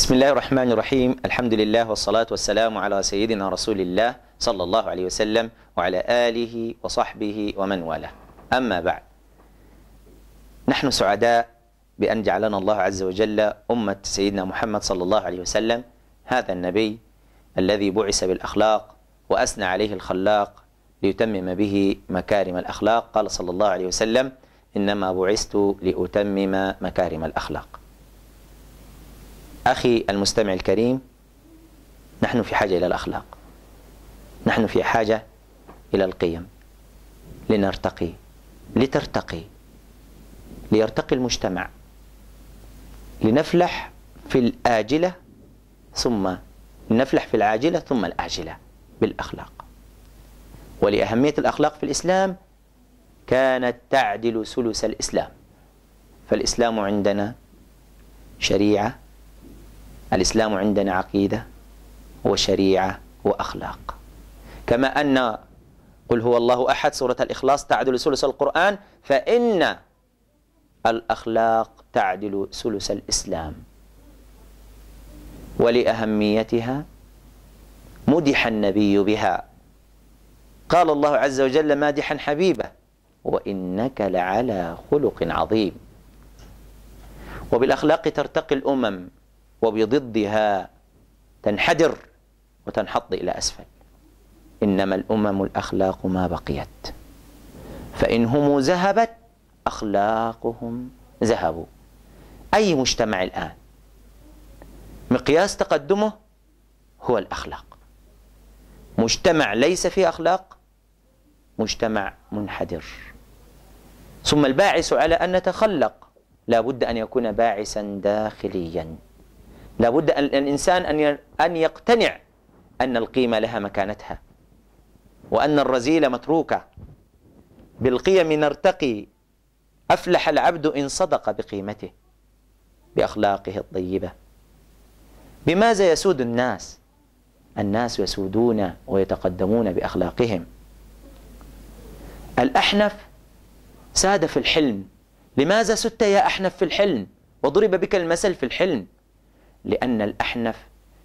بسم الله الرحمن الرحيم الحمد لله والصلاة والسلام على سيدنا رسول الله صلى الله عليه وسلم وعلى آله وصحبه ومن والاه أما بعد نحن سعداء بأن جعلنا الله عز وجل أمة سيدنا محمد صلى الله عليه وسلم هذا النبي الذي بعث بالأخلاق وأثنى عليه الخلاق ليتمم به مكارم الأخلاق قال صلى الله عليه وسلم إنما بعثت لأتمم مكارم الأخلاق أخي المستمع الكريم نحن في حاجة إلى الأخلاق نحن في حاجة إلى القيم لنرتقي لترتقي ليرتقي المجتمع لنفلح في الآجلة ثم نفلح في العاجلة ثم الآجلة بالأخلاق ولأهمية الأخلاق في الإسلام كانت تعدل ثلث الإسلام فالإسلام عندنا شريعة الإسلام عندنا عقيدة وشريعة وأخلاق كما أن قل هو الله أحد سورة الإخلاص تعدل ثلث القرآن فإن الأخلاق تعدل ثلث الإسلام ولأهميتها مدح النبي بها قال الله عز وجل مادحا حبيبه وإنك لعلى خلق عظيم وبالأخلاق ترتقي الأمم وبضدها تنحدر وتنحط إلى أسفل إنما الأمم الأخلاق ما بقيت فإن هم ذهبت أخلاقهم ذهبوا أي مجتمع الآن مقياس تقدمه هو الأخلاق مجتمع ليس فيه أخلاق مجتمع منحدر ثم الباعث على أن نتخلق لا بد أن يكون باعثا داخليا لابد أن الإنسان أن يقتنع أن القيمة لها مكانتها وأن الرزيلة متروكة بالقيم نرتقي أفلح العبد إن صدق بقيمته بأخلاقه الطيبة بماذا يسود الناس الناس يسودون ويتقدمون بأخلاقهم الأحنف ساد في الحلم لماذا سدت يا أحنف في الحلم وضرب بك المثل في الحلم لأن الأحنف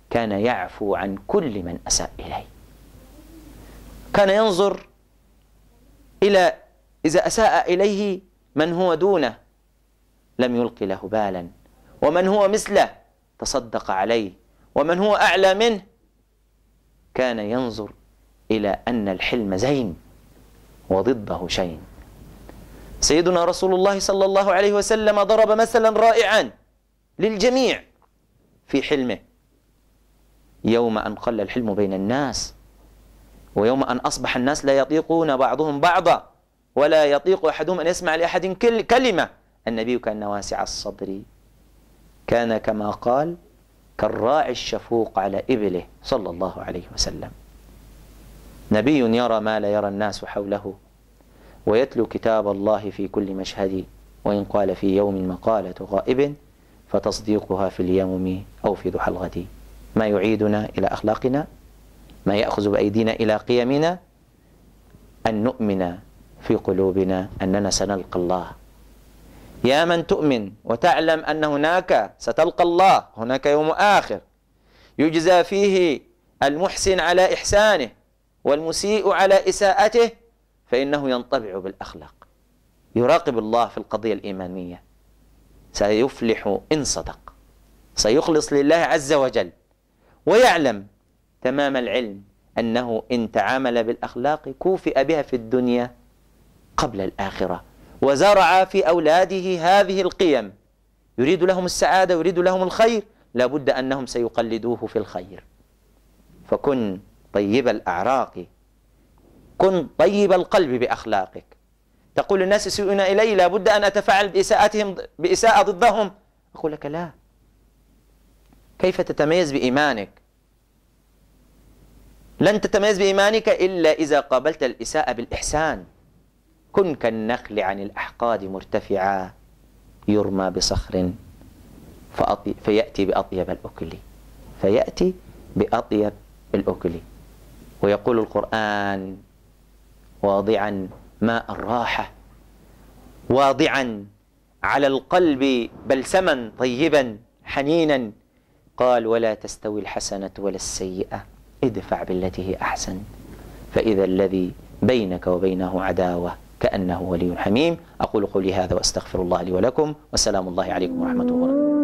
كان يعفو عن كل من أساء إليه كان ينظر إلى إذا أساء إليه من هو دونه لم يلق له بالا ومن هو مثله تصدق عليه ومن هو أعلى منه كان ينظر إلى أن الحلم زين وضده شين سيدنا رسول الله صلى الله عليه وسلم ضرب مثلا رائعا للجميع في حلمه يوم أن قل الحلم بين الناس ويوم أن أصبح الناس لا يطيقون بعضهم بعضا ولا يطيق أحدهم أن يسمع لأحد كل كلمة النبي كان واسع الصدر كان كما قال كالراعي الشفوق على إبله صلى الله عليه وسلم نبي يرى ما لا يرى الناس حوله ويتلو كتاب الله في كل مشهد وإن قال في يوم مقالة غائب فتصديقها في اليوم أو في ضحى الغد ما يعيدنا إلى أخلاقنا ما يأخذ بأيدينا إلى قيمنا أن نؤمن في قلوبنا أننا سنلقى الله يا من تؤمن وتعلم أن هناك ستلقى الله هناك يوم آخر يجزى فيه المحسن على إحسانه والمسيء على إساءته فإنه ينطبع بالأخلاق يراقب الله في القضية الإيمانية سيفلح إن صدق سيخلص لله عز وجل ويعلم تمام العلم أنه إن تعامل بالأخلاق كوفئ بها في الدنيا قبل الآخرة وزرع في أولاده هذه القيم يريد لهم السعادة يريد لهم الخير لابد أنهم سيقلدوه في الخير فكن طيب الأعراق كن طيب القلب بأخلاقك تقول الناس يسيئون إلي لابد أن أتفاعل بإساءتهم بإساءة ضدهم أقول لك لا كيف تتميز بإيمانك لن تتميز بإيمانك إلا إذا قابلت الإساءة بالإحسان كن كالنخل عن الأحقاد مرتفعا يرمى بصخر فأطي فيأتي بأطيب الأكل فيأتي بأطيب الأكل ويقول القرآن واضعا ماء الراحة واضعا على القلب بلسما طيبا حنينا قال ولا تستوي الحسنة ولا السيئة ادفع بالتي هي أحسن فإذا الذي بينك وبينه عداوة كأنه ولي حميم أقول قولي هذا وأستغفر الله لي ولكم والسلام الله عليكم ورحمة الله وبركاته